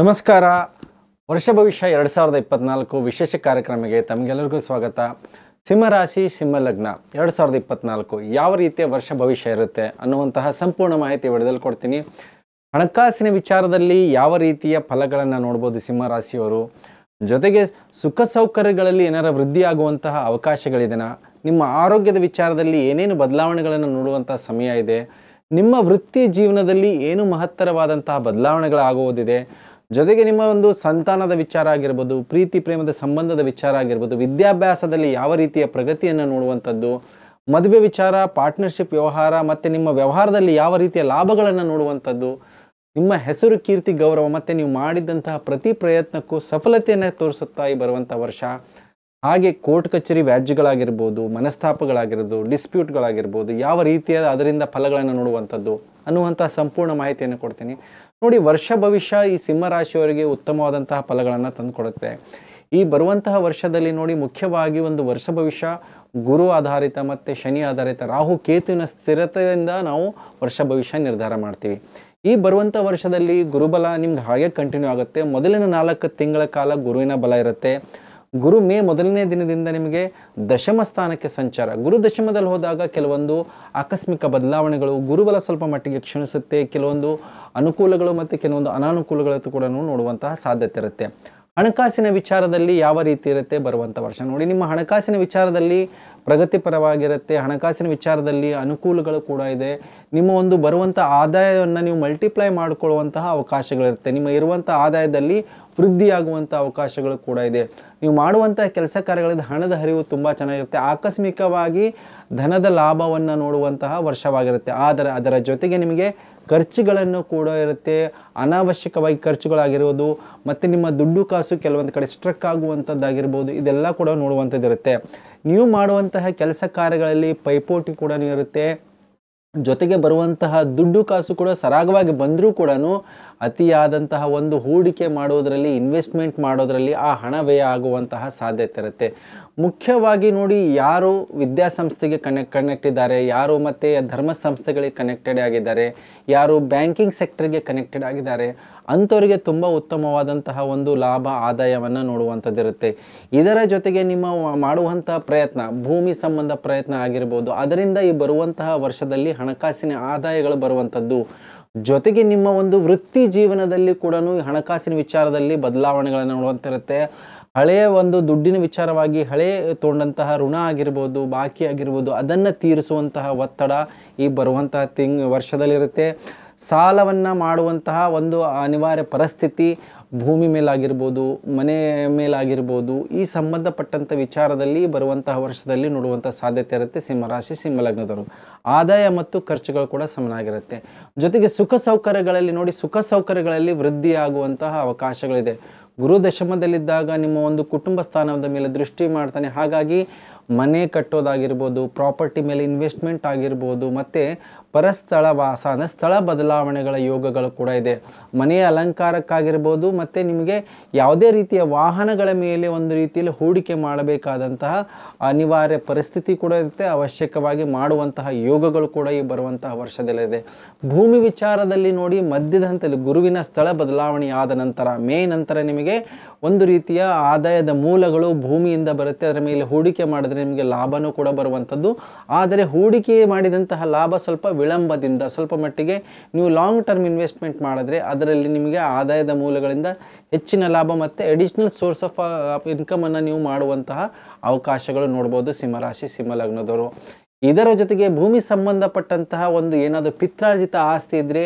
ನಮಸ್ಕಾರ ವರ್ಷ ಭವಿಷ್ಯ ಎರಡು ಸಾವಿರದ ಇಪ್ಪತ್ನಾಲ್ಕು ವಿಶೇಷ ಕಾರ್ಯಕ್ರಮಕ್ಕೆ ತಮಗೆಲ್ಲರಿಗೂ ಸ್ವಾಗತ ಸಿಂಹರಾಶಿ ಸಿಂಹಲಗ್ನ ಎರಡು ಸಾವಿರದ ಇಪ್ಪತ್ನಾಲ್ಕು ಯಾವ ರೀತಿಯ ವರ್ಷ ಭವಿಷ್ಯ ಇರುತ್ತೆ ಅನ್ನುವಂತಹ ಸಂಪೂರ್ಣ ಮಾಹಿತಿ ವಿಡಿಯೋದಲ್ಲಿ ಕೊಡ್ತೀನಿ ಹಣಕಾಸಿನ ವಿಚಾರದಲ್ಲಿ ಯಾವ ರೀತಿಯ ಫಲಗಳನ್ನು ನೋಡ್ಬೋದು ಸಿಂಹರಾಶಿಯವರು ಜೊತೆಗೆ ಸುಖ ಸೌಕರ್ಯಗಳಲ್ಲಿ ಏನಾರ ವೃದ್ಧಿಯಾಗುವಂತಹ ಅವಕಾಶಗಳಿದೆನಾ ನಿಮ್ಮ ಆರೋಗ್ಯದ ವಿಚಾರದಲ್ಲಿ ಏನೇನು ಬದಲಾವಣೆಗಳನ್ನು ನೋಡುವಂತಹ ಸಮಯ ಇದೆ ನಿಮ್ಮ ವೃತ್ತಿ ಜೀವನದಲ್ಲಿ ಏನು ಮಹತ್ತರವಾದಂತಹ ಬದಲಾವಣೆಗಳಾಗುವುದಿದೆ ಜೊತೆಗೆ ನಿಮ್ಮ ಒಂದು ಸಂತಾನದ ವಿಚಾರ ಆಗಿರ್ಬೋದು ಪ್ರೀತಿ ಪ್ರೇಮದ ಸಂಬಂಧದ ವಿಚಾರ ಆಗಿರ್ಬೋದು ವಿದ್ಯಾಭ್ಯಾಸದಲ್ಲಿ ಯಾವ ರೀತಿಯ ಪ್ರಗತಿಯನ್ನು ನೋಡುವಂಥದ್ದು ಮದುವೆ ವಿಚಾರ ಪಾರ್ಟ್ನರ್ಶಿಪ್ ವ್ಯವಹಾರ ಮತ್ತು ನಿಮ್ಮ ವ್ಯವಹಾರದಲ್ಲಿ ಯಾವ ರೀತಿಯ ಲಾಭಗಳನ್ನು ನೋಡುವಂಥದ್ದು ನಿಮ್ಮ ಹೆಸರು ಕೀರ್ತಿ ಗೌರವ ಮತ್ತು ನೀವು ಮಾಡಿದಂತಹ ಪ್ರತಿ ಪ್ರಯತ್ನಕ್ಕೂ ಸಫಲತೆಯನ್ನು ತೋರಿಸುತ್ತಾ ಬರುವಂಥ ವರ್ಷ ಹಾಗೆ ಕೋರ್ಟ್ ಕಚೇರಿ ವ್ಯಾಜ್ಯಗಳಾಗಿರ್ಬೋದು ಮನಸ್ತಾಪಗಳಾಗಿರ್ಬೋದು ಡಿಸ್ಪ್ಯೂಟ್ಗಳಾಗಿರ್ಬೋದು ಯಾವ ರೀತಿಯಾದ ಅದರಿಂದ ಫಲಗಳನ್ನು ನೋಡುವಂಥದ್ದು ಅನ್ನುವಂಥ ಸಂಪೂರ್ಣ ಮಾಹಿತಿಯನ್ನು ಕೊಡ್ತೀನಿ ನೋಡಿ ವರ್ಷ ಭವಿಷ್ಯ ಈ ಸಿಂಹರಾಶಿಯವರಿಗೆ ಉತ್ತಮವಾದಂತಹ ಫಲಗಳನ್ನು ತಂದುಕೊಡುತ್ತೆ ಈ ಬರುವಂತಹ ವರ್ಷದಲ್ಲಿ ನೋಡಿ ಮುಖ್ಯವಾಗಿ ಒಂದು ವರ್ಷ ಭವಿಷ್ಯ ಗುರು ಆಧಾರಿತ ಮತ್ತು ಶನಿ ಆಧಾರಿತ ರಾಹು ಕೇತುವಿನ ಸ್ಥಿರತೆಯಿಂದ ನಾವು ವರ್ಷ ಭವಿಷ್ಯ ನಿರ್ಧಾರ ಮಾಡ್ತೀವಿ ಈ ಬರುವಂಥ ವರ್ಷದಲ್ಲಿ ಗುರುಬಲ ನಿಮ್ಗೆ ಹಾಗೆ ಕಂಟಿನ್ಯೂ ಆಗುತ್ತೆ ಮೊದಲಿನ ನಾಲ್ಕು ತಿಂಗಳ ಕಾಲ ಗುರುವಿನ ಬಲ ಇರುತ್ತೆ ಗುರು ಮೇ ಮೊದಲನೇ ದಿನದಿಂದ ನಿಮಗೆ ದಶಮ ಸ್ಥಾನಕ್ಕೆ ಸಂಚಾರ ಗುರು ದಶಮದಲ್ಲಿ ಹೋದಾಗ ಕೆಲವೊಂದು ಆಕಸ್ಮಿಕ ಬದಲಾವಣೆಗಳು ಗುರುಬಲ ಸ್ವಲ್ಪ ಮಟ್ಟಿಗೆ ಕ್ಷೀಣಿಸುತ್ತೆ ಕೆಲವೊಂದು ಅನುಕೂಲಗಳು ಮತ್ತು ಕೆಲವೊಂದು ಅನಾನುಕೂಲಗಳತ್ತು ಕೂಡ ನೋಡುವಂತಹ ಸಾಧ್ಯತೆ ಇರುತ್ತೆ ಹಣಕಾಸಿನ ವಿಚಾರದಲ್ಲಿ ಯಾವ ರೀತಿ ಇರುತ್ತೆ ಬರುವಂಥ ವರ್ಷ ನೋಡಿ ನಿಮ್ಮ ಹಣಕಾಸಿನ ವಿಚಾರದಲ್ಲಿ ಪ್ರಗತಿಪರವಾಗಿರುತ್ತೆ ಹಣಕಾಸಿನ ವಿಚಾರದಲ್ಲಿ ಅನುಕೂಲಗಳು ಕೂಡ ಇದೆ ನಿಮ್ಮ ಒಂದು ಬರುವಂಥ ಆದಾಯವನ್ನು ನೀವು ಮಲ್ಟಿಪ್ಲೈ ಮಾಡಿಕೊಳ್ಳುವಂತಹ ಅವಕಾಶಗಳಿರುತ್ತೆ ನಿಮ್ಮ ಇರುವಂಥ ಆದಾಯದಲ್ಲಿ ವೃದ್ಧಿಯಾಗುವಂಥ ಅವಕಾಶಗಳು ಕೂಡ ಇದೆ ನೀವು ಮಾಡುವಂಥ ಕೆಲಸ ಕಾರ್ಯಗಳಿಂದ ಹಣದ ಹರಿವು ತುಂಬ ಚೆನ್ನಾಗಿರುತ್ತೆ ಆಕಸ್ಮಿಕವಾಗಿ ಧನದ ಲಾಭವನ್ನು ನೋಡುವಂತಹ ವರ್ಷವಾಗಿರುತ್ತೆ ಆದರೆ ಅದರ ಜೊತೆಗೆ ನಿಮಗೆ ಖರ್ಚುಗಳನ್ನು ಕೂಡ ಇರುತ್ತೆ ಅನಾವಶ್ಯಕವಾಗಿ ಖರ್ಚುಗಳಾಗಿರ್ಬೋದು ಮತ್ತು ನಿಮ್ಮ ದುಡ್ಡು ಕಾಸು ಕೆಲವೊಂದು ಕಡೆ ಸ್ಟ್ರಕ್ ಆಗುವಂಥದ್ದಾಗಿರ್ಬೋದು ಇದೆಲ್ಲ ಕೂಡ ನೋಡುವಂಥದ್ದಿರುತ್ತೆ ನೀವು ಮಾಡುವಂತಹ ಕೆಲಸ ಕಾರ್ಯಗಳಲ್ಲಿ ಪೈಪೋಟಿ ಕೂಡ ಇರುತ್ತೆ ಜೊತೆಗೆ ಬರುವಂತಹ ದುಡ್ಡು ಕಾಸು ಕೂಡ ಸರಾಗವಾಗಿ ಬಂದರೂ ಕೂಡ ಅತಿಯಾದಂತಹ ಒಂದು ಹೂಡಿಕೆ ಮಾಡೋದರಲ್ಲಿ ಇನ್ವೆಸ್ಟ್ಮೆಂಟ್ ಮಾಡೋದರಲ್ಲಿ ಆ ಹಣ ವ್ಯಯ ಆಗುವಂತಹ ಸಾಧ್ಯತೆ ಇರುತ್ತೆ ಮುಖ್ಯವಾಗಿ ನೋಡಿ ಯಾರು ವಿದ್ಯಾಸಂಸ್ಥೆಗೆ ಕನೆಕ್ಟ್ ಕನೆಕ್ಟ್ ಇದ್ದಾರೆ ಯಾರು ಮತ್ತು ಧರ್ಮ ಸಂಸ್ಥೆಗಳಿಗೆ ಕನೆಕ್ಟೆಡ್ ಆಗಿದ್ದಾರೆ ಯಾರು ಬ್ಯಾಂಕಿಂಗ್ ಸೆಕ್ಟರ್ಗೆ ಕನೆಕ್ಟೆಡ್ ಆಗಿದ್ದಾರೆ ಅಂಥವರಿಗೆ ತುಂಬ ಉತ್ತಮವಾದಂತಹ ಒಂದು ಲಾಭ ಆದಾಯವನ್ನು ನೋಡುವಂಥದ್ದಿರುತ್ತೆ ಇದರ ಜೊತೆಗೆ ನಿಮ್ಮ ಮಾಡುವಂತಹ ಪ್ರಯತ್ನ ಭೂಮಿ ಸಂಬಂಧ ಪ್ರಯತ್ನ ಆಗಿರ್ಬೋದು ಅದರಿಂದ ಈ ಬರುವಂತಹ ವರ್ಷದಲ್ಲಿ ಹಣಕಾಸಿನ ಆದಾಯಗಳು ಬರುವಂಥದ್ದು ಜೊತೆಗೆ ನಿಮ್ಮ ಒಂದು ವೃತ್ತಿ ಜೀವನದಲ್ಲಿ ಕೂಡ ಹಣಕಾಸಿನ ವಿಚಾರದಲ್ಲಿ ಬದಲಾವಣೆಗಳನ್ನು ನೋಡುವಂತಿರುತ್ತೆ ಹಳೆಯ ಒಂದು ದುಡ್ಡಿನ ವಿಚಾರವಾಗಿ ಹಳೆ ತೊಗೊಂಡಂತಹ ಋಣ ಆಗಿರ್ಬೋದು ಬಾಕಿ ಆಗಿರ್ಬೋದು ಅದನ್ನು ತೀರಿಸುವಂತಹ ಒತ್ತಡ ಈ ಬರುವಂತಹ ತಿಂಗ್ ವರ್ಷದಲ್ಲಿರುತ್ತೆ ಸಾಲವನ್ನು ಮಾಡುವಂತಹ ಒಂದು ಅನಿವಾರ್ಯ ಪರಿಸ್ಥಿತಿ ಭೂಮಿ ಮೇಲಾಗಿರ್ಬೋದು ಮನೆ ಮೇಲಾಗಿರ್ಬೋದು ಈ ಸಂಬಂಧಪಟ್ಟಂಥ ವಿಚಾರದಲ್ಲಿ ಬರುವಂತಹ ವರ್ಷದಲ್ಲಿ ನೋಡುವಂಥ ಸಾಧ್ಯತೆ ಇರುತ್ತೆ ಸಿಂಹರಾಶಿ ಸಿಂಹಲಗ್ನದವರು ಆದಾಯ ಮತ್ತು ಖರ್ಚುಗಳು ಕೂಡ ಸಮನಾಗಿರುತ್ತೆ ಜೊತೆಗೆ ಸುಖ ಸೌಕರ್ಯಗಳಲ್ಲಿ ನೋಡಿ ಸುಖ ಸೌಕರ್ಯಗಳಲ್ಲಿ ವೃದ್ಧಿಯಾಗುವಂತಹ ಅವಕಾಶಗಳಿದೆ ಗುರು ದಶಮದಲ್ಲಿದ್ದಾಗ ನಿಮ್ಮ ಒಂದು ಕುಟುಂಬ ಸ್ಥಾನದ ಮೇಲೆ ದೃಷ್ಟಿ ಮಾಡ್ತಾನೆ ಹಾಗಾಗಿ ಮನೆ ಕಟ್ಟೋದಾಗಿರ್ಬೋದು ಪ್ರಾಪರ್ಟಿ ಮೇಲೆ ಇನ್ವೆಸ್ಟ್ಮೆಂಟ್ ಆಗಿರ್ಬೋದು ಮತ್ತು ಪರಸ್ಥಳ ವಾಸ ಅಂದರೆ ಸ್ಥಳ ಬದಲಾವಣೆಗಳ ಯೋಗಗಳು ಕೂಡ ಇದೆ ಮನೆಯ ಅಲಂಕಾರಕ್ಕಾಗಿರ್ಬೋದು ಮತ್ತು ನಿಮಗೆ ಯಾವುದೇ ರೀತಿಯ ವಾಹನಗಳ ಮೇಲೆ ಒಂದು ರೀತಿಯಲ್ಲಿ ಹೂಡಿಕೆ ಮಾಡಬೇಕಾದಂತಹ ಅನಿವಾರ್ಯ ಪರಿಸ್ಥಿತಿ ಕೂಡ ಇರುತ್ತೆ ಅವಶ್ಯಕವಾಗಿ ಮಾಡುವಂತಹ ಯೋಗಗಳು ಕೂಡ ಈ ಬರುವಂತಹ ವರ್ಷದಲ್ಲಿದೆ ಭೂಮಿ ವಿಚಾರದಲ್ಲಿ ನೋಡಿ ಮಧ್ಯದ ಹಂತದಲ್ಲಿ ಗುರುವಿನ ಸ್ಥಳ ಬದಲಾವಣೆ ಆದ ನಂತರ ಮೇ ನಂತರ ನಿಮಗೆ ಒಂದು ರೀತಿಯ ಆದಾಯದ ಮೂಲಗಳು ಭೂಮಿಯಿಂದ ಬರುತ್ತೆ ಅದರ ಮೇಲೆ ಹೂಡಿಕೆ ಮಾಡಿದ್ರೆ ನಿಮಗೆ ಲಾಭನೂ ಕೂಡ ಬರುವಂಥದ್ದು ಆದರೆ ಹೂಡಿಕೆ ಮಾಡಿದಂತಹ ಲಾಭ ಸ್ವಲ್ಪ ವಿಳಂಬದಿಂದ ಸ್ವಲ್ಪ ಮಟ್ಟಿಗೆ ನೀವು ಲಾಂಗ್ ಟರ್ಮ್ ಇನ್ವೆಸ್ಟ್ಮೆಂಟ್ ಮಾಡಿದ್ರೆ ಅದರಲ್ಲಿ ನಿಮಗೆ ಆದಾಯದ ಮೂಲಗಳಿಂದ ಹೆಚ್ಚಿನ ಲಾಭ ಮತ್ತು ಅಡಿಷ್ನಲ್ ಸೋರ್ಸ್ ಆಫ್ ಇನ್ಕಮನ್ನು ನೀವು ಮಾಡುವಂತಹ ಅವಕಾಶಗಳು ನೋಡ್ಬೋದು ಸಿಂಹರಾಶಿ ಸಿಂಹಲಗ್ನದವರು ಇದರ ಜೊತೆಗೆ ಭೂಮಿ ಸಂಬಂಧಪಟ್ಟಂತಹ ಒಂದು ಏನಾದರೂ ಪಿತ್ರಾರ್ಜಿತ ಆಸ್ತಿ ಇದ್ದರೆ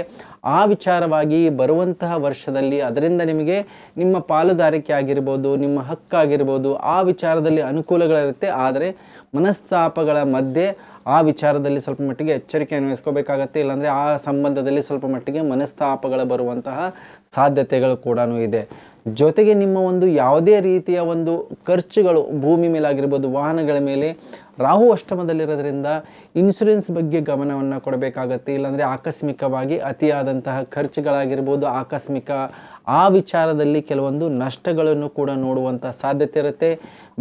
ಆ ವಿಚಾರವಾಗಿ ಬರುವಂತಹ ವರ್ಷದಲ್ಲಿ ಅದರಿಂದ ನಿಮಗೆ ನಿಮ್ಮ ಪಾಲುದಾರಿಕೆ ಆಗಿರ್ಬೋದು ನಿಮ್ಮ ಹಕ್ಕಾಗಿರ್ಬೋದು ಆ ವಿಚಾರದಲ್ಲಿ ಅನುಕೂಲಗಳಿರುತ್ತೆ ಆದರೆ ಮನಸ್ತಾಪಗಳ ಮಧ್ಯೆ ಆ ವಿಚಾರದಲ್ಲಿ ಸ್ವಲ್ಪ ಮಟ್ಟಿಗೆ ಎಚ್ಚರಿಕೆಯನ್ನು ವಹಿಸ್ಕೋಬೇಕಾಗತ್ತೆ ಇಲ್ಲಾಂದರೆ ಆ ಸಂಬಂಧದಲ್ಲಿ ಸ್ವಲ್ಪ ಮಟ್ಟಿಗೆ ಮನಸ್ತಾಪಗಳು ಬರುವಂತಹ ಸಾಧ್ಯತೆಗಳು ಕೂಡ ಇದೆ ಜೊತೆಗೆ ನಿಮ್ಮ ಒಂದು ಯಾವುದೇ ರೀತಿಯ ಒಂದು ಖರ್ಚುಗಳು ಭೂಮಿ ಮೇಲಾಗಿರ್ಬೋದು ವಾಹನಗಳ ಮೇಲೆ ರಾಹು ಅಷ್ಟಮದಲ್ಲಿರೋದ್ರಿಂದ ಇನ್ಶೂರೆನ್ಸ್ ಬಗ್ಗೆ ಗಮನವನ್ನು ಕೊಡಬೇಕಾಗತ್ತೆ ಇಲ್ಲಾಂದರೆ ಆಕಸ್ಮಿಕವಾಗಿ ಅತಿಯಾದಂತಹ ಖರ್ಚುಗಳಾಗಿರ್ಬೋದು ಆಕಸ್ಮಿಕ ಆ ವಿಚಾರದಲ್ಲಿ ಕೆಲವೊಂದು ನಷ್ಟಗಳನ್ನು ಕೂಡ ನೋಡುವಂಥ ಸಾಧ್ಯತೆ ಇರುತ್ತೆ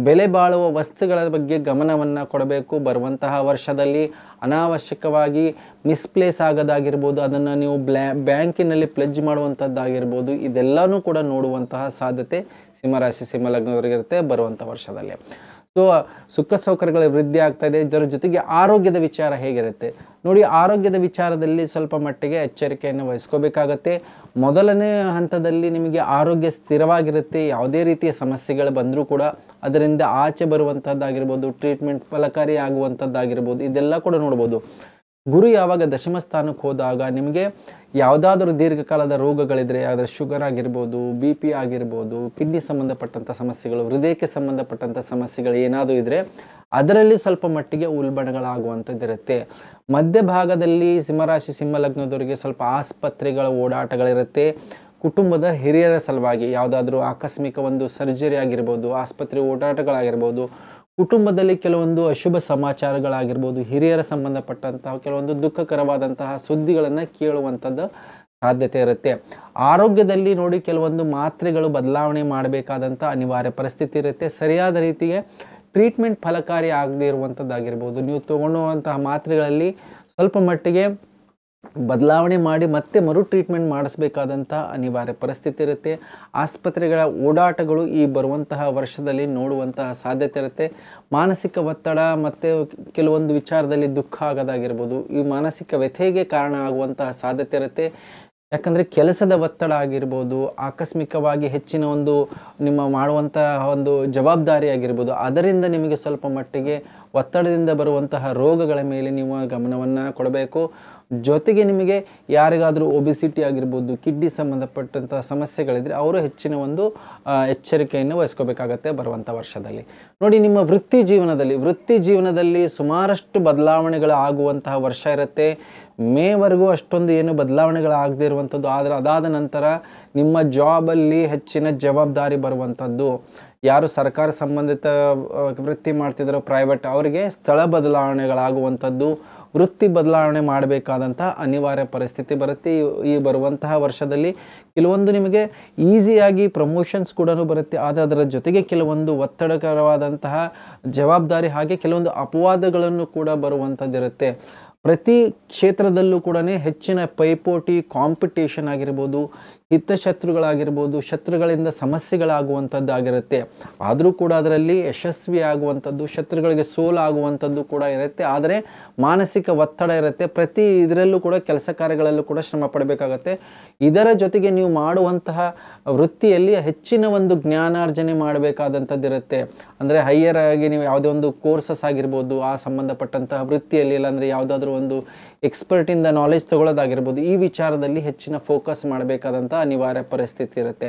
ಬೆಲೆ ಬಾಳುವ ವಸ್ತುಗಳ ಬಗ್ಗೆ ಗಮನವನ್ನು ಕೊಡಬೇಕು ಬರುವಂತಹ ವರ್ಷದಲ್ಲಿ ಅನಾವಶ್ಯಕವಾಗಿ ಮಿಸ್ಪ್ಲೇಸ್ ಆಗೋದಾಗಿರ್ಬೋದು ಅದನ್ನು ನೀವು ಬ್ಲ್ಯಾ ಬ್ಯಾಂಕಿನಲ್ಲಿ ಪ್ಲಜ್ ಮಾಡುವಂಥದ್ದಾಗಿರ್ಬೋದು ಇದೆಲ್ಲವೂ ಕೂಡ ನೋಡುವಂತಹ ಸಾಧ್ಯತೆ ಸಿಂಹರಾಶಿ ಸಿಂಹಲಗ್ನದವರಿಗಿರುತ್ತೆ ಬರುವಂಥ ವರ್ಷದಲ್ಲಿ ಸೊ ಸುಖ ಸೌಕರ್ಯಗಳ ವೃದ್ಧಿ ಆಗ್ತಾ ಇದೆ ಇದರ ಜೊತೆಗೆ ಆರೋಗ್ಯದ ವಿಚಾರ ಹೇಗಿರುತ್ತೆ ನೋಡಿ ಆರೋಗ್ಯದ ವಿಚಾರದಲ್ಲಿ ಸ್ವಲ್ಪ ಮಟ್ಟಿಗೆ ಎಚ್ಚರಿಕೆಯನ್ನು ವಹಿಸ್ಕೋಬೇಕಾಗತ್ತೆ ಮೊದಲನೇ ಹಂತದಲ್ಲಿ ನಿಮಗೆ ಆರೋಗ್ಯ ಸ್ಥಿರವಾಗಿರುತ್ತೆ ಯಾವುದೇ ರೀತಿಯ ಸಮಸ್ಯೆಗಳು ಬಂದರೂ ಕೂಡ ಅದರಿಂದ ಆಚೆ ಬರುವಂಥದ್ದಾಗಿರ್ಬೋದು ಟ್ರೀಟ್ಮೆಂಟ್ ಫಲಕಾರಿ ಆಗುವಂಥದ್ದಾಗಿರ್ಬೋದು ಇದೆಲ್ಲ ಕೂಡ ನೋಡ್ಬೋದು ಗುರು ಯಾವಾಗ ದಶಮ ಸ್ಥಾನಕ್ಕೆ ಹೋದಾಗ ನಿಮಗೆ ಯಾವುದಾದ್ರೂ ದೀರ್ಘಕಾಲದ ರೋಗಗಳಿದ್ರೆ ಆದರೆ ಶುಗರ್ ಆಗಿರ್ಬೋದು ಬಿ ಪಿ ಆಗಿರ್ಬೋದು ಕಿಡ್ನಿ ಸಂಬಂಧಪಟ್ಟಂಥ ಸಮಸ್ಯೆಗಳು ಹೃದಯಕ್ಕೆ ಸಂಬಂಧಪಟ್ಟಂಥ ಸಮಸ್ಯೆಗಳು ಏನಾದರೂ ಇದ್ದರೆ ಅದರಲ್ಲಿ ಸ್ವಲ್ಪ ಮಟ್ಟಿಗೆ ಉಲ್ಬಣಗಳಾಗುವಂಥದ್ದಿರುತ್ತೆ ಮಧ್ಯಭಾಗದಲ್ಲಿ ಸಿಂಹರಾಶಿ ಸಿಂಹಲಗ್ನದವರಿಗೆ ಸ್ವಲ್ಪ ಆಸ್ಪತ್ರೆಗಳ ಓಡಾಟಗಳಿರುತ್ತೆ ಕುಟುಂಬದ ಹಿರಿಯರ ಸಲುವಾಗಿ ಯಾವುದಾದ್ರೂ ಆಕಸ್ಮಿಕ ಒಂದು ಸರ್ಜರಿ ಆಗಿರ್ಬೋದು ಆಸ್ಪತ್ರೆ ಓಡಾಟಗಳಾಗಿರ್ಬೋದು ಕುಟುಂಬದಲ್ಲಿ ಕೆಲವೊಂದು ಅಶುಭ ಸಮಾಚಾರಗಳಾಗಿರ್ಬೋದು ಹಿರಿಯರ ಸಂಬಂಧಪಟ್ಟಂತಹ ಕೆಲವೊಂದು ದುಃಖಕರವಾದಂತಹ ಸುದ್ದಿಗಳನ್ನು ಕೇಳುವಂಥದ್ದು ಸಾಧ್ಯತೆ ಇರುತ್ತೆ ಆರೋಗ್ಯದಲ್ಲಿ ನೋಡಿ ಕೆಲವೊಂದು ಮಾತ್ರೆಗಳು ಬದಲಾವಣೆ ಮಾಡಬೇಕಾದಂಥ ಅನಿವಾರ್ಯ ಪರಿಸ್ಥಿತಿ ಇರುತ್ತೆ ಸರಿಯಾದ ರೀತಿಗೆ ಟ್ರೀಟ್ಮೆಂಟ್ ಫಲಕಾರಿ ಆಗದೇ ಇರುವಂಥದ್ದಾಗಿರ್ಬೋದು ನೀವು ತೊಗೊಳ್ಳುವಂತಹ ಮಾತ್ರೆಗಳಲ್ಲಿ ಸ್ವಲ್ಪ ಮಟ್ಟಿಗೆ ಬದಲಾವಣೆ ಮಾಡಿ ಮತ್ತೆ ಮರು ಟ್ರೀಟ್ಮೆಂಟ್ ಮಾಡಿಸ್ಬೇಕಾದಂಥ ಅನಿವಾರ್ಯ ಪರಿಸ್ಥಿತಿ ಇರುತ್ತೆ ಆಸ್ಪತ್ರೆಗಳ ಓಡಾಟಗಳು ಈ ಬರುವಂತಹ ವರ್ಷದಲ್ಲಿ ನೋಡುವಂತಹ ಸಾಧ್ಯತೆ ಇರುತ್ತೆ ಮಾನಸಿಕ ಒತ್ತಡ ಮತ್ತು ಕೆಲವೊಂದು ವಿಚಾರದಲ್ಲಿ ದುಃಖ ಆಗೋದಾಗಿರ್ಬೋದು ಈ ಮಾನಸಿಕ ವ್ಯಥೆಗೆ ಕಾರಣ ಆಗುವಂತಹ ಸಾಧ್ಯತೆ ಇರುತ್ತೆ ಯಾಕಂದರೆ ಕೆಲಸದ ಒತ್ತಡ ಆಗಿರ್ಬೋದು ಆಕಸ್ಮಿಕವಾಗಿ ಹೆಚ್ಚಿನ ಒಂದು ನಿಮ್ಮ ಮಾಡುವಂತಹ ಒಂದು ಜವಾಬ್ದಾರಿ ಆಗಿರ್ಬೋದು ಅದರಿಂದ ನಿಮಗೆ ಸ್ವಲ್ಪ ಮಟ್ಟಿಗೆ ಒತ್ತಡದಿಂದ ಬರುವಂತಹ ರೋಗಗಳ ಮೇಲೆ ನೀವು ಗಮನವನ್ನು ಕೊಡಬೇಕು ಜೊತೆಗೆ ನಿಮಗೆ ಯಾರಿಗಾದರೂ ಒಬಿಸಿಟಿ ಆಗಿರ್ಬೋದು ಕಿಡ್ನಿ ಸಂಬಂಧಪಟ್ಟಂತಹ ಸಮಸ್ಯೆಗಳಿದ್ದರೆ ಅವರು ಹೆಚ್ಚಿನ ಒಂದು ಎಚ್ಚರಿಕೆಯನ್ನು ವಹಿಸ್ಕೋಬೇಕಾಗತ್ತೆ ಬರುವಂಥ ವರ್ಷದಲ್ಲಿ ನೋಡಿ ನಿಮ್ಮ ವೃತ್ತಿ ಜೀವನದಲ್ಲಿ ವೃತ್ತಿ ಜೀವನದಲ್ಲಿ ಸುಮಾರಷ್ಟು ಬದಲಾವಣೆಗಳು ಆಗುವಂತಹ ವರ್ಷ ಇರುತ್ತೆ ಮೇವರೆಗೂ ಅಷ್ಟೊಂದು ಏನು ಬದಲಾವಣೆಗಳಾಗದೇ ಇರುವಂಥದ್ದು ಆದರೆ ಅದಾದ ನಂತರ ನಿಮ್ಮ ಜಾಬಲ್ಲಿ ಹೆಚ್ಚಿನ ಜವಾಬ್ದಾರಿ ಬರುವಂಥದ್ದು ಯಾರು ಸರ್ಕಾರ ಸಂಬಂಧಿತ ವೃತ್ತಿ ಮಾಡ್ತಿದ್ದಾರೋ ಪ್ರೈವೇಟ್ ಅವರಿಗೆ ಸ್ಥಳ ಬದಲಾವಣೆಗಳಾಗುವಂಥದ್ದು ವೃತ್ತಿ ಬದಲಾವಣೆ ಮಾಡಬೇಕಾದಂತಹ ಅನಿವಾರ್ಯ ಪರಿಸ್ಥಿತಿ ಬರುತ್ತೆ ಈ ಬರುವಂತಹ ವರ್ಷದಲ್ಲಿ ಕೆಲವೊಂದು ನಿಮಗೆ ಈಸಿಯಾಗಿ ಪ್ರಮೋಷನ್ಸ್ ಕೂಡ ಬರುತ್ತೆ ಆದರೆ ಅದರ ಜೊತೆಗೆ ಕೆಲವೊಂದು ಒತ್ತಡಕರವಾದಂತಹ ಜವಾಬ್ದಾರಿ ಹಾಗೆ ಕೆಲವೊಂದು ಅಪವಾದಗಳನ್ನು ಕೂಡ ಬರುವಂಥದ್ದಿರುತ್ತೆ ಪ್ರತಿ ಕ್ಷೇತ್ರದಲ್ಲೂ ಕೂಡ ಹೆಚ್ಚಿನ ಪೈಪೋಟಿ ಕಾಂಪಿಟೇಷನ್ ಆಗಿರ್ಬೋದು ಶತ್ರುಗಳಾಗಿರ್ಬೋದು ಶತ್ರುಗಳಿಂದ ಸಮಸ್ಯೆಗಳಾಗುವಂಥದ್ದಾಗಿರುತ್ತೆ ಆದರೂ ಕೂಡ ಅದರಲ್ಲಿ ಯಶಸ್ವಿ ಆಗುವಂಥದ್ದು ಶತ್ರುಗಳಿಗೆ ಸೋಲಾಗುವಂಥದ್ದು ಕೂಡ ಇರುತ್ತೆ ಆದರೆ ಮಾನಸಿಕ ಒತ್ತಡ ಇರುತ್ತೆ ಪ್ರತಿ ಇದರಲ್ಲೂ ಕೂಡ ಕೆಲಸ ಕಾರ್ಯಗಳಲ್ಲೂ ಕೂಡ ಶ್ರಮ ಪಡಬೇಕಾಗತ್ತೆ ಇದರ ಜೊತೆಗೆ ನೀವು ಮಾಡುವಂತಹ ವೃತ್ತಿಯಲ್ಲಿ ಹೆಚ್ಚಿನ ಒಂದು ಜ್ಞಾನಾರ್ಜನೆ ಇರುತ್ತೆ ಅಂದರೆ ಹೈಯರ್ ಆಗಿ ನೀವು ಯಾವುದೇ ಒಂದು ಕೋರ್ಸಸ್ ಆಗಿರ್ಬೋದು ಆ ಸಂಬಂಧಪಟ್ಟಂತಹ ವೃತ್ತಿಯಲ್ಲಿ ಇಲ್ಲಾಂದರೆ ಯಾವುದಾದ್ರೂ ಒಂದು ಎಕ್ಸ್ಪರ್ಟಿಂದ ನಾಲೆಜ್ ತೊಗೊಳ್ಳೋದಾಗಿರ್ಬೋದು ಈ ವಿಚಾರದಲ್ಲಿ ಹೆಚ್ಚಿನ ಫೋಕಸ್ ಮಾಡಬೇಕಾದಂಥ ಅನಿವಾರ್ಯ ಪರಿಸ್ಥಿತಿ ಇರುತ್ತೆ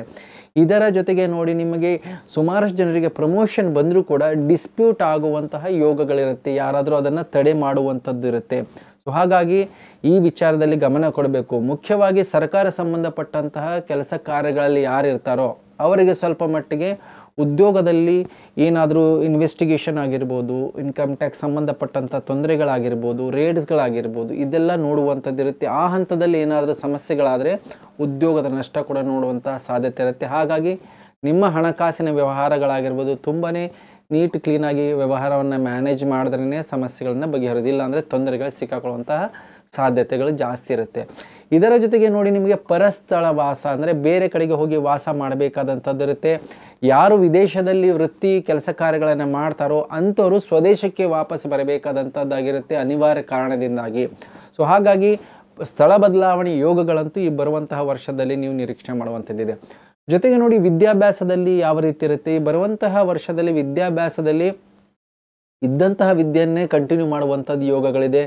ಇದರ ಜೊತೆಗೆ ನೋಡಿ ನಿಮಗೆ ಸುಮಾರಷ್ಟು ಜನರಿಗೆ ಪ್ರಮೋಷನ್ ಬಂದರೂ ಕೂಡ ಡಿಸ್ಪ್ಯೂಟ್ ಆಗುವಂತಹ ಯೋಗಗಳಿರುತ್ತೆ ಯಾರಾದರೂ ಅದನ್ನು ತಡೆ ಮಾಡುವಂಥದ್ದು ಇರುತ್ತೆ ಸೊ ಹಾಗಾಗಿ ಈ ವಿಚಾರದಲ್ಲಿ ಗಮನ ಕೊಡಬೇಕು ಮುಖ್ಯವಾಗಿ ಸರ್ಕಾರ ಸಂಬಂಧಪಟ್ಟಂತಹ ಕೆಲಸ ಕಾರ್ಯಗಳಲ್ಲಿ ಯಾರಿರ್ತಾರೋ ಅವರಿಗೆ ಸ್ವಲ್ಪ ಮಟ್ಟಿಗೆ ಉದ್ಯೋಗದಲ್ಲಿ ಏನಾದರೂ ಇನ್ವೆಸ್ಟಿಗೇಷನ್ ಆಗಿರ್ಬೋದು ಇನ್ಕಮ್ ಟ್ಯಾಕ್ಸ್ ಸಂಬಂಧಪಟ್ಟಂಥ ತೊಂದರೆಗಳಾಗಿರ್ಬೋದು ರೇಡ್ಸ್ಗಳಾಗಿರ್ಬೋದು ಇದೆಲ್ಲ ನೋಡುವಂಥದ್ದು ಇರುತ್ತೆ ಆ ಹಂತದಲ್ಲಿ ಏನಾದರೂ ಸಮಸ್ಯೆಗಳಾದರೆ ಉದ್ಯೋಗದ ನಷ್ಟ ಕೂಡ ನೋಡುವಂತಹ ಸಾಧ್ಯತೆ ಇರುತ್ತೆ ಹಾಗಾಗಿ ನಿಮ್ಮ ಹಣಕಾಸಿನ ವ್ಯವಹಾರಗಳಾಗಿರ್ಬೋದು ತುಂಬಾ ನೀಟ್ ಕ್ಲೀನಾಗಿ ವ್ಯವಹಾರವನ್ನು ಮ್ಯಾನೇಜ್ ಮಾಡಿದ್ರೇ ಸಮಸ್ಯೆಗಳನ್ನು ಬಗೆಹರಿಯೋದಿಲ್ಲ ಅಂದರೆ ತೊಂದರೆಗಳು ಸಿಕ್ಕಾಕೊಳ್ಳುವಂತಹ ಸಾಧ್ಯತೆಗಳು ಜಾಸ್ತಿ ಇರುತ್ತೆ ಇದರ ಜೊತೆಗೆ ನೋಡಿ ನಿಮಗೆ ಪರಸ್ಥಳ ವಾಸ ಅಂದರೆ ಬೇರೆ ಕಡೆಗೆ ಹೋಗಿ ವಾಸ ಮಾಡಬೇಕಾದಂಥದ್ದು ಇರುತ್ತೆ ಯಾರು ವಿದೇಶದಲ್ಲಿ ವೃತ್ತಿ ಕೆಲಸ ಕಾರ್ಯಗಳನ್ನು ಮಾಡ್ತಾರೋ ಅಂಥವರು ಸ್ವದೇಶಕ್ಕೆ ವಾಪಸ್ ಬರಬೇಕಾದಂಥದ್ದಾಗಿರುತ್ತೆ ಅನಿವಾರ್ಯ ಕಾರಣದಿಂದಾಗಿ ಸೊ ಹಾಗಾಗಿ ಸ್ಥಳ ಬದಲಾವಣೆ ಯೋಗಗಳಂತೂ ಈ ಬರುವಂತಹ ವರ್ಷದಲ್ಲಿ ನೀವು ನಿರೀಕ್ಷೆ ಮಾಡುವಂಥದ್ದಿದೆ ಜೊತೆಗೆ ನೋಡಿ ವಿದ್ಯಾಭ್ಯಾಸದಲ್ಲಿ ಯಾವ ರೀತಿ ಇರುತ್ತೆ ಈ ಬರುವಂತಹ ವರ್ಷದಲ್ಲಿ ವಿದ್ಯಾಭ್ಯಾಸದಲ್ಲಿ ಇದ್ದಂತಹ ವಿದ್ಯೆಯನ್ನೇ ಕಂಟಿನ್ಯೂ ಮಾಡುವಂಥದ್ದು ಯೋಗಗಳಿದೆ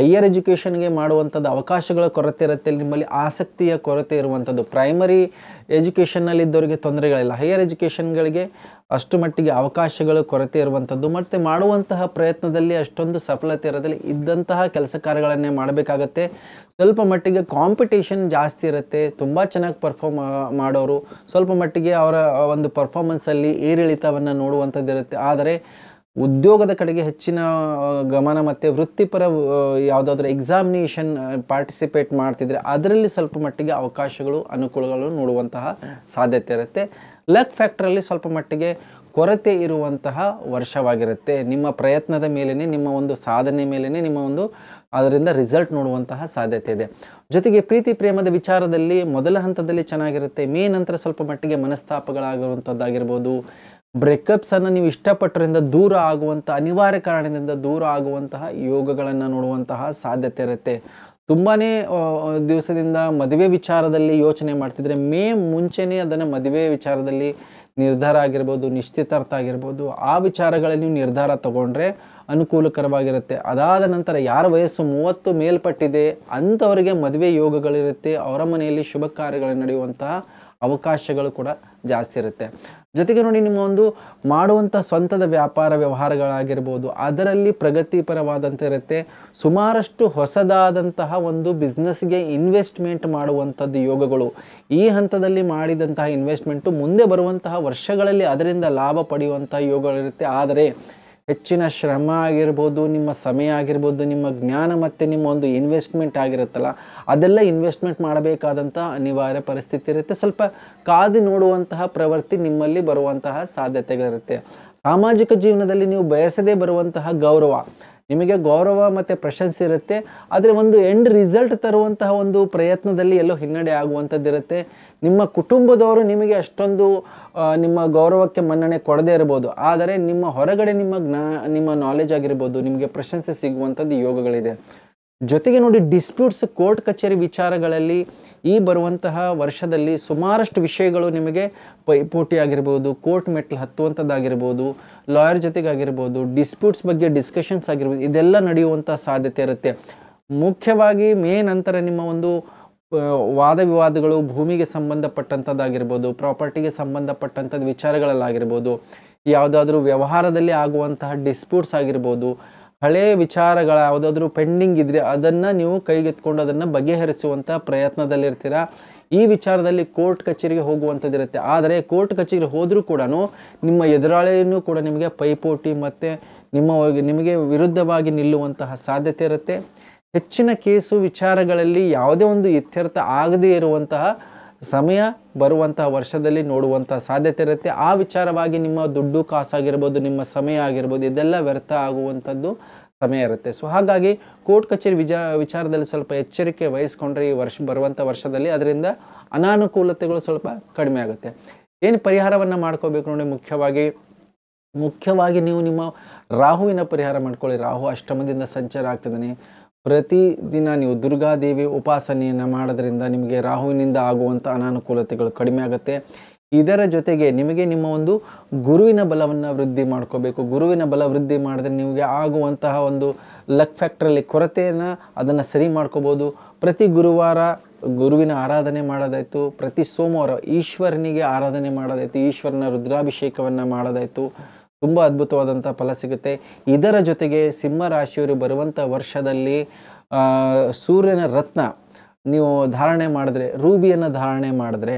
ಹೈಯರ್ ಎಜುಕೇಷನ್ಗೆ ಮಾಡುವಂಥದ್ದು ಅವಕಾಶಗಳ ಕೊರತೆ ಇರುತ್ತೆ ನಿಮ್ಮಲ್ಲಿ ಆಸಕ್ತಿಯ ಕೊರತೆ ಇರುವಂಥದ್ದು ಪ್ರೈಮರಿ ಎಜುಕೇಷನ್ನಲ್ಲಿದ್ದವರಿಗೆ ಇದ್ದವರಿಗೆ ತೊಂದರೆಗಳಿಲ್ಲ ಹೈಯರ್ ಎಜುಕೇಷನ್ಗಳಿಗೆ ಅಷ್ಟು ಮಟ್ಟಿಗೆ ಅವಕಾಶಗಳು ಕೊರತೆ ಇರುವಂಥದ್ದು ಮತ್ತು ಮಾಡುವಂತಹ ಪ್ರಯತ್ನದಲ್ಲಿ ಅಷ್ಟೊಂದು ಸಫಲತೆ ಇರೋದಲ್ಲಿ ಇದ್ದಂತಹ ಕೆಲಸ ಕಾರ್ಯಗಳನ್ನೇ ಮಾಡಬೇಕಾಗತ್ತೆ ಸ್ವಲ್ಪ ಮಟ್ಟಿಗೆ ಕಾಂಪಿಟೇಷನ್ ಜಾಸ್ತಿ ಇರುತ್ತೆ ತುಂಬ ಚೆನ್ನಾಗಿ ಪರ್ಫಾರ್ಮ್ ಮಾಡೋರು ಸ್ವಲ್ಪ ಮಟ್ಟಿಗೆ ಅವರ ಒಂದು ಪರ್ಫಾರ್ಮೆನ್ಸಲ್ಲಿ ಏರಿಳಿತವನ್ನು ನೋಡುವಂಥದ್ದಿರುತ್ತೆ ಆದರೆ ಉದ್ಯೋಗದ ಕಡೆಗೆ ಹೆಚ್ಚಿನ ಗಮನ ಮತ್ತು ವೃತ್ತಿಪರ ಯಾವುದಾದ್ರೂ ಎಕ್ಸಾಮಿನೇಷನ್ ಪಾರ್ಟಿಸಿಪೇಟ್ ಮಾಡ್ತಿದ್ರೆ ಅದರಲ್ಲಿ ಸ್ವಲ್ಪ ಮಟ್ಟಿಗೆ ಅವಕಾಶಗಳು ಅನುಕೂಲಗಳು ನೋಡುವಂತಹ ಸಾಧ್ಯತೆ ಇರುತ್ತೆ ಲಕ್ ಫ್ಯಾಕ್ಟ್ರಲ್ಲಿ ಸ್ವಲ್ಪ ಮಟ್ಟಿಗೆ ಕೊರತೆ ಇರುವಂತಹ ವರ್ಷವಾಗಿರುತ್ತೆ ನಿಮ್ಮ ಪ್ರಯತ್ನದ ಮೇಲೇ ನಿಮ್ಮ ಒಂದು ಸಾಧನೆ ಮೇಲೇ ನಿಮ್ಮ ಒಂದು ಅದರಿಂದ ರಿಸಲ್ಟ್ ನೋಡುವಂತಹ ಸಾಧ್ಯತೆ ಇದೆ ಜೊತೆಗೆ ಪ್ರೀತಿ ಪ್ರೇಮದ ವಿಚಾರದಲ್ಲಿ ಮೊದಲ ಹಂತದಲ್ಲಿ ಚೆನ್ನಾಗಿರುತ್ತೆ ಮೇ ನಂತರ ಸ್ವಲ್ಪ ಮಟ್ಟಿಗೆ ಮನಸ್ತಾಪಗಳಾಗಿರುವಂಥದ್ದಾಗಿರ್ಬೋದು ಬ್ರೇಕಪ್ಸನ್ನು ನೀವು ಇಷ್ಟಪಟ್ಟರಿಂದ ದೂರ ಆಗುವಂಥ ಅನಿವಾರ್ಯ ಕಾರಣದಿಂದ ದೂರ ಆಗುವಂತಹ ಯೋಗಗಳನ್ನು ನೋಡುವಂತಹ ಸಾಧ್ಯತೆ ಇರುತ್ತೆ ತುಂಬಾ ದಿವಸದಿಂದ ಮದುವೆ ವಿಚಾರದಲ್ಲಿ ಯೋಚನೆ ಮಾಡ್ತಿದ್ರೆ ಮೇ ಮುಂಚೆನೇ ಅದನ್ನು ಮದುವೆ ವಿಚಾರದಲ್ಲಿ ನಿರ್ಧಾರ ಆಗಿರ್ಬೋದು ನಿಶ್ಚಿತಾರ್ಥ ಆಗಿರ್ಬೋದು ಆ ವಿಚಾರಗಳಲ್ಲಿ ನೀವು ನಿರ್ಧಾರ ತಗೊಂಡ್ರೆ ಅನುಕೂಲಕರವಾಗಿರುತ್ತೆ ಅದಾದ ನಂತರ ಯಾರ ವಯಸ್ಸು ಮೂವತ್ತು ಮೇಲ್ಪಟ್ಟಿದೆ ಅಂಥವರಿಗೆ ಮದುವೆ ಯೋಗಗಳಿರುತ್ತೆ ಅವರ ಮನೆಯಲ್ಲಿ ಶುಭ ಕಾರ್ಯಗಳು ನಡೆಯುವಂತಹ ಅವಕಾಶಗಳು ಕೂಡ ಜಾಸ್ತಿ ಇರುತ್ತೆ ಜೊತೆಗೆ ನೋಡಿ ನಿಮ್ಮ ಒಂದು ಮಾಡುವಂಥ ಸ್ವಂತದ ವ್ಯಾಪಾರ ವ್ಯವಹಾರಗಳಾಗಿರ್ಬೋದು ಅದರಲ್ಲಿ ಪ್ರಗತಿಪರವಾದಂಥ ಇರುತ್ತೆ ಸುಮಾರಷ್ಟು ಹೊಸದಾದಂತಹ ಒಂದು ಬಿಸ್ನೆಸ್ಗೆ ಇನ್ವೆಸ್ಟ್ಮೆಂಟ್ ಮಾಡುವಂಥದ್ದು ಯೋಗಗಳು ಈ ಹಂತದಲ್ಲಿ ಮಾಡಿದಂತಹ ಇನ್ವೆಸ್ಟ್ಮೆಂಟು ಮುಂದೆ ಬರುವಂತಹ ವರ್ಷಗಳಲ್ಲಿ ಅದರಿಂದ ಲಾಭ ಪಡೆಯುವಂಥ ಯೋಗಗಳಿರುತ್ತೆ ಆದರೆ ಹೆಚ್ಚಿನ ಶ್ರಮ ಆಗಿರ್ಬೋದು ನಿಮ್ಮ ಸಮಯ ಆಗಿರ್ಬೋದು ನಿಮ್ಮ ಜ್ಞಾನ ಮತ್ತು ನಿಮ್ಮ ಒಂದು ಇನ್ವೆಸ್ಟ್ಮೆಂಟ್ ಆಗಿರುತ್ತಲ್ಲ ಅದೆಲ್ಲ ಇನ್ವೆಸ್ಟ್ಮೆಂಟ್ ಮಾಡಬೇಕಾದಂತಹ ಅನಿವಾರ್ಯ ಪರಿಸ್ಥಿತಿ ಇರುತ್ತೆ ಸ್ವಲ್ಪ ಕಾದು ನೋಡುವಂತಹ ಪ್ರವೃತ್ತಿ ನಿಮ್ಮಲ್ಲಿ ಬರುವಂತಹ ಸಾಧ್ಯತೆಗಳಿರುತ್ತೆ ಸಾಮಾಜಿಕ ಜೀವನದಲ್ಲಿ ನೀವು ಬಯಸದೇ ಬರುವಂತಹ ಗೌರವ ನಿಮಗೆ ಗೌರವ ಮತ್ತು ಪ್ರಶಂಸೆ ಇರುತ್ತೆ ಆದರೆ ಒಂದು ಎಂಡ್ ರಿಸಲ್ಟ್ ತರುವಂತಹ ಒಂದು ಪ್ರಯತ್ನದಲ್ಲಿ ಎಲ್ಲೋ ಹಿನ್ನಡೆ ಆಗುವಂಥದ್ದಿರುತ್ತೆ ನಿಮ್ಮ ಕುಟುಂಬದವರು ನಿಮಗೆ ಅಷ್ಟೊಂದು ನಿಮ್ಮ ಗೌರವಕ್ಕೆ ಮನ್ನಣೆ ಕೊಡದೇ ಇರ್ಬೋದು ಆದರೆ ನಿಮ್ಮ ಹೊರಗಡೆ ನಿಮ್ಮ ಜ್ಞಾ ನಿಮ್ಮ ನಾಲೆಜ್ ಆಗಿರ್ಬೋದು ನಿಮಗೆ ಪ್ರಶಂಸೆ ಸಿಗುವಂಥದ್ದು ಯೋಗಗಳಿದೆ ಜೊತೆಗೆ ನೋಡಿ ಡಿಸ್ಪ್ಯೂಟ್ಸ್ ಕೋರ್ಟ್ ಕಚೇರಿ ವಿಚಾರಗಳಲ್ಲಿ ಈ ಬರುವಂತಹ ವರ್ಷದಲ್ಲಿ ಸುಮಾರಷ್ಟು ವಿಷಯಗಳು ನಿಮಗೆ ಪೈಪೋಟಿ ಆಗಿರ್ಬೋದು ಕೋರ್ಟ್ ಮೆಟ್ಲು ಹತ್ತುವಂಥದ್ದಾಗಿರ್ಬೋದು ಲಾಯರ್ ಜೊತೆಗಾಗಿರ್ಬೋದು ಡಿಸ್ಪ್ಯೂಟ್ಸ್ ಬಗ್ಗೆ ಡಿಸ್ಕಷನ್ಸ್ ಆಗಿರ್ಬೋದು ಇದೆಲ್ಲ ನಡೆಯುವಂಥ ಸಾಧ್ಯತೆ ಇರುತ್ತೆ ಮುಖ್ಯವಾಗಿ ಮೇ ನಂತರ ನಿಮ್ಮ ಒಂದು ವಾದ ವಿವಾದಗಳು ಭೂಮಿಗೆ ಸಂಬಂಧಪಟ್ಟಂಥದ್ದಾಗಿರ್ಬೋದು ಪ್ರಾಪರ್ಟಿಗೆ ಸಂಬಂಧಪಟ್ಟಂಥದ್ದು ವಿಚಾರಗಳಲ್ಲಾಗಿರ್ಬೋದು ಯಾವುದಾದ್ರೂ ವ್ಯವಹಾರದಲ್ಲಿ ಆಗುವಂತಹ ಡಿಸ್ಪ್ಯೂಟ್ಸ್ ಆಗಿರ್ಬೋದು ಹಳೆಯ ವಿಚಾರಗಳ ಯಾವುದಾದ್ರೂ ಪೆಂಡಿಂಗ್ ಇದ್ದರೆ ಅದನ್ನು ನೀವು ಕೈಗೆತ್ಕೊಂಡು ಅದನ್ನು ಬಗೆಹರಿಸುವಂಥ ಪ್ರಯತ್ನದಲ್ಲಿರ್ತೀರ ಈ ವಿಚಾರದಲ್ಲಿ ಕೋರ್ಟ್ ಕಚೇರಿಗೆ ಹೋಗುವಂಥದ್ದಿರುತ್ತೆ ಆದರೆ ಕೋರ್ಟ್ ಕಚೇರಿಗೆ ಹೋದರೂ ಕೂಡ ನಿಮ್ಮ ಎದುರಾಳಿಯನ್ನು ಕೂಡ ನಿಮಗೆ ಪೈಪೋಟಿ ಮತ್ತು ನಿಮ್ಮ ನಿಮಗೆ ವಿರುದ್ಧವಾಗಿ ನಿಲ್ಲುವಂತಹ ಸಾಧ್ಯತೆ ಇರುತ್ತೆ ಹೆಚ್ಚಿನ ಕೇಸು ವಿಚಾರಗಳಲ್ಲಿ ಯಾವುದೇ ಒಂದು ಇತ್ಯರ್ಥ ಆಗದೇ ಇರುವಂತಹ ಸಮಯ ಬರುವಂಥ ವರ್ಷದಲ್ಲಿ ನೋಡುವಂಥ ಸಾಧ್ಯತೆ ಇರುತ್ತೆ ಆ ವಿಚಾರವಾಗಿ ನಿಮ್ಮ ದುಡ್ಡು ಕಾಸಾಗಿರ್ಬೋದು ನಿಮ್ಮ ಸಮಯ ಆಗಿರ್ಬೋದು ಇದೆಲ್ಲ ವ್ಯರ್ಥ ಆಗುವಂಥದ್ದು ಸಮಯ ಇರುತ್ತೆ ಸೊ ಹಾಗಾಗಿ ಕೋರ್ಟ್ ಕಚೇರಿ ವಿಜಾ ವಿಚಾರದಲ್ಲಿ ಸ್ವಲ್ಪ ಎಚ್ಚರಿಕೆ ವಹಿಸ್ಕೊಂಡ್ರೆ ಈ ವರ್ಷ ಬರುವಂಥ ವರ್ಷದಲ್ಲಿ ಅದರಿಂದ ಅನಾನುಕೂಲತೆಗಳು ಸ್ವಲ್ಪ ಕಡಿಮೆ ಆಗುತ್ತೆ ಏನು ಪರಿಹಾರವನ್ನು ಮಾಡ್ಕೋಬೇಕು ನೋಡಿ ಮುಖ್ಯವಾಗಿ ಮುಖ್ಯವಾಗಿ ನೀವು ನಿಮ್ಮ ರಾಹುವಿನ ಪರಿಹಾರ ಮಾಡ್ಕೊಳ್ಳಿ ರಾಹು ಅಷ್ಟಮದಿಂದ ಸಂಚಾರ ಆಗ್ತಿದ್ದಾನೆ ಪ್ರತಿದಿನ ನೀವು ದುರ್ಗಾದೇವಿ ಉಪಾಸನೆಯನ್ನು ಮಾಡೋದ್ರಿಂದ ನಿಮಗೆ ರಾಹುವಿನಿಂದ ಆಗುವಂಥ ಅನಾನುಕೂಲತೆಗಳು ಕಡಿಮೆ ಆಗುತ್ತೆ ಇದರ ಜೊತೆಗೆ ನಿಮಗೆ ನಿಮ್ಮ ಒಂದು ಗುರುವಿನ ಬಲವನ್ನು ವೃದ್ಧಿ ಮಾಡ್ಕೋಬೇಕು ಗುರುವಿನ ಬಲ ವೃದ್ಧಿ ಮಾಡಿದ್ರೆ ನಿಮಗೆ ಆಗುವಂತಹ ಒಂದು ಲಕ್ ಫ್ಯಾಕ್ಟ್ರಲ್ಲಿ ಕೊರತೆಯನ್ನು ಅದನ್ನು ಸರಿ ಮಾಡ್ಕೋಬೋದು ಪ್ರತಿ ಗುರುವಾರ ಗುರುವಿನ ಆರಾಧನೆ ಮಾಡೋದಾಯಿತು ಪ್ರತಿ ಸೋಮವಾರ ಈಶ್ವರನಿಗೆ ಆರಾಧನೆ ಮಾಡೋದಾಯಿತು ಈಶ್ವರನ ರುದ್ರಾಭಿಷೇಕವನ್ನು ಮಾಡೋದಾಯಿತು ತುಂಬ ಅದ್ಭುತವಾದಂಥ ಫಲ ಸಿಗುತ್ತೆ ಇದರ ಜೊತೆಗೆ ಸಿಂಹ ಬರುವಂಥ ವರ್ಷದಲ್ಲಿ ಸೂರ್ಯನ ರತ್ನ ನೀವು ಧಾರಣೆ ಮಾಡಿದ್ರೆ ರೂಬಿಯನ್ನು ಧಾರಣೆ ಮಾಡಿದ್ರೆ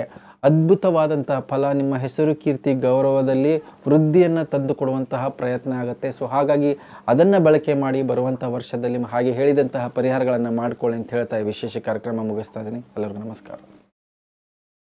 ಅದ್ಭುತವಾದಂತಹ ಫಲ ನಿಮ್ಮ ಹೆಸರು ಕೀರ್ತಿ ಗೌರವದಲ್ಲಿ ವೃದ್ಧಿಯನ್ನು ತಂದುಕೊಡುವಂತಹ ಪ್ರಯತ್ನ ಆಗುತ್ತೆ ಸೊ ಹಾಗಾಗಿ ಅದನ್ನು ಬಳಕೆ ಮಾಡಿ ಬರುವಂಥ ವರ್ಷದಲ್ಲಿ ಹಾಗೆ ಹೇಳಿದಂತಹ ಪರಿಹಾರಗಳನ್ನು ಮಾಡಿಕೊಳ್ಳಿ ಅಂತ ಹೇಳ್ತಾ ವಿಶೇಷ ಕಾರ್ಯಕ್ರಮ ಮುಗಿಸ್ತಾ ಇದ್ದೀನಿ ಎಲ್ಲರಿಗೂ ನಮಸ್ಕಾರ